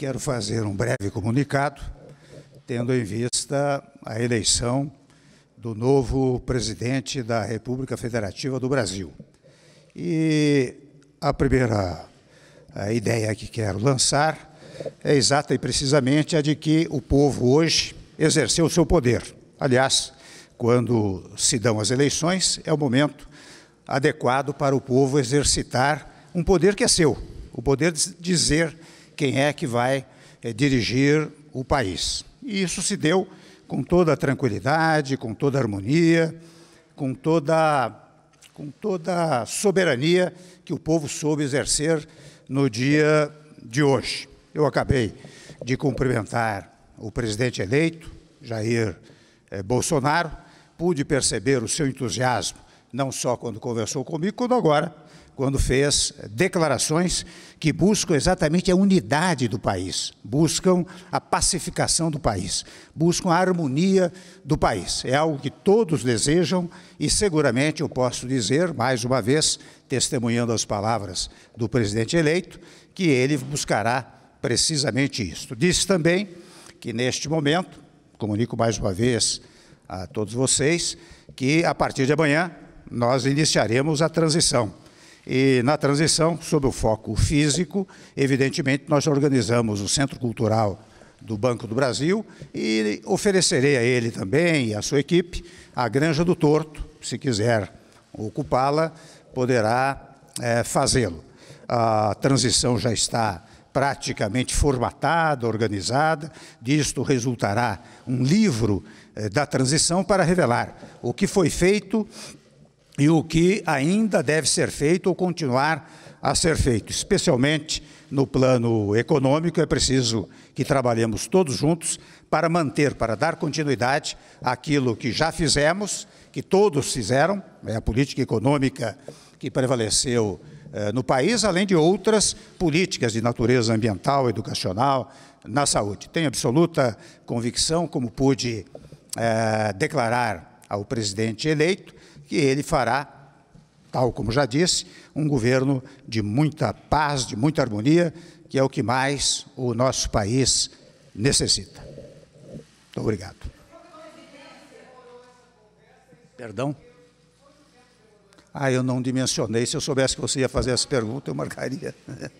quero fazer um breve comunicado, tendo em vista a eleição do novo presidente da República Federativa do Brasil. E a primeira a ideia que quero lançar é exata e precisamente a de que o povo hoje exerceu o seu poder. Aliás, quando se dão as eleições, é o momento adequado para o povo exercitar um poder que é seu, o poder de dizer quem é que vai é, dirigir o país. E isso se deu com toda a tranquilidade, com toda a harmonia, com toda, com toda a soberania que o povo soube exercer no dia de hoje. Eu acabei de cumprimentar o presidente eleito, Jair eh, Bolsonaro, pude perceber o seu entusiasmo não só quando conversou comigo, quando agora, quando fez declarações que buscam exatamente a unidade do país, buscam a pacificação do país, buscam a harmonia do país. É algo que todos desejam e seguramente eu posso dizer, mais uma vez, testemunhando as palavras do presidente eleito, que ele buscará precisamente isso. Disse também que neste momento, comunico mais uma vez a todos vocês, que a partir de amanhã nós iniciaremos a transição. E na transição, sob o foco físico, evidentemente, nós organizamos o Centro Cultural do Banco do Brasil e oferecerei a ele também e à sua equipe a Granja do Torto, se quiser ocupá-la, poderá é, fazê-lo. A transição já está praticamente formatada, organizada, disto resultará um livro é, da transição para revelar o que foi feito e o que ainda deve ser feito ou continuar a ser feito, especialmente no plano econômico, é preciso que trabalhemos todos juntos para manter, para dar continuidade àquilo que já fizemos, que todos fizeram, é a política econômica que prevaleceu eh, no país, além de outras políticas de natureza ambiental, educacional, na saúde. Tenho absoluta convicção, como pude eh, declarar ao presidente eleito, que ele fará tal como já disse, um governo de muita paz, de muita harmonia, que é o que mais o nosso país necessita. Muito obrigado. Perdão? Ah, eu não dimensionei. Se eu soubesse que você ia fazer essa pergunta, eu marcaria.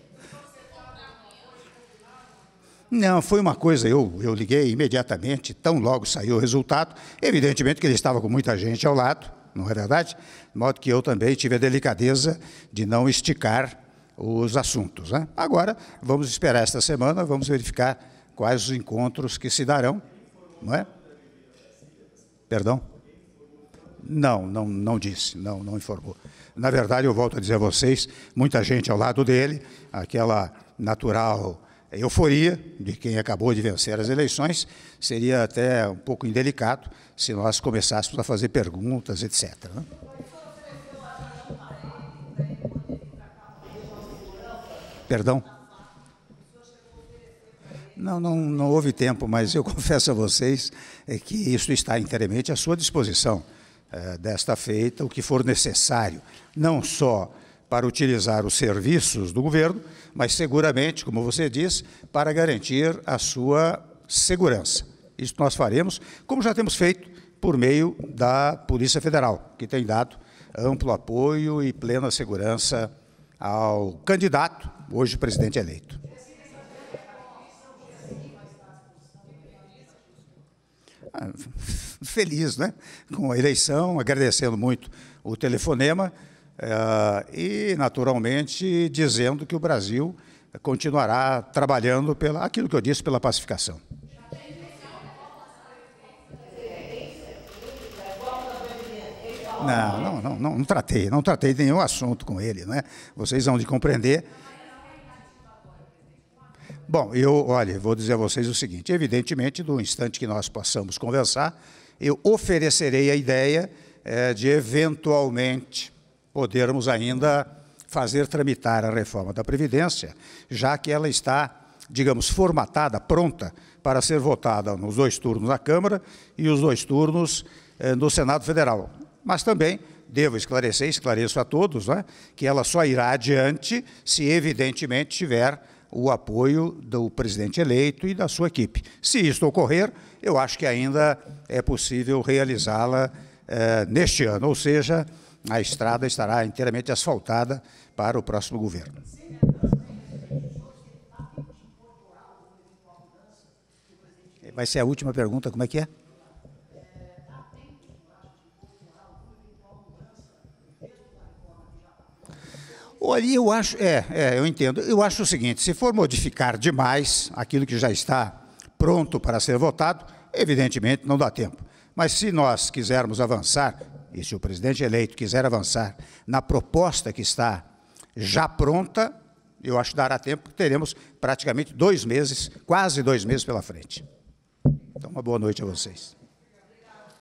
Não, foi uma coisa, eu, eu liguei imediatamente, tão logo saiu o resultado. Evidentemente que ele estava com muita gente ao lado, não é verdade? De modo que eu também tive a delicadeza de não esticar os assuntos. Né? Agora, vamos esperar esta semana, vamos verificar quais os encontros que se darão, não é? Perdão? Não, não, não disse, não, não informou. Na verdade, eu volto a dizer a vocês, muita gente ao lado dele, aquela natural é euforia de quem acabou de vencer as eleições, seria até um pouco indelicado se nós começássemos a fazer perguntas, etc. Né? Perdão? Não, não, não houve tempo, mas eu confesso a vocês é que isso está inteiramente à sua disposição. Eh, desta feita, o que for necessário, não só para utilizar os serviços do governo, mas seguramente, como você disse, para garantir a sua segurança. Isso nós faremos, como já temos feito por meio da Polícia Federal, que tem dado amplo apoio e plena segurança ao candidato, hoje presidente eleito. Ah, feliz, né? Com a eleição, agradecendo muito o telefonema. Eh, e, naturalmente, dizendo que o Brasil continuará trabalhando pela aquilo que eu disse pela pacificação. Não, não, não, não, não tratei, não tratei nenhum assunto com ele, né? Vocês vão de compreender. Bom, eu, olha, vou dizer a vocês o seguinte: evidentemente, no instante que nós possamos conversar, eu oferecerei a ideia é, de eventualmente podermos ainda fazer tramitar a reforma da Previdência, já que ela está, digamos, formatada, pronta para ser votada nos dois turnos na Câmara e os dois turnos eh, no Senado Federal. Mas também devo esclarecer, esclareço a todos, né, que ela só irá adiante se, evidentemente, tiver o apoio do presidente eleito e da sua equipe. Se isto ocorrer, eu acho que ainda é possível realizá-la eh, neste ano, ou seja, a estrada estará inteiramente asfaltada para o próximo governo. Vai ser a última pergunta, como é que é? Olha, eu acho, é, é, eu entendo. Eu acho o seguinte: se for modificar demais aquilo que já está pronto para ser votado, evidentemente não dá tempo. Mas se nós quisermos avançar e se o presidente eleito quiser avançar na proposta que está já pronta, eu acho que dará tempo, teremos praticamente dois meses, quase dois meses pela frente. Então, uma boa noite a vocês.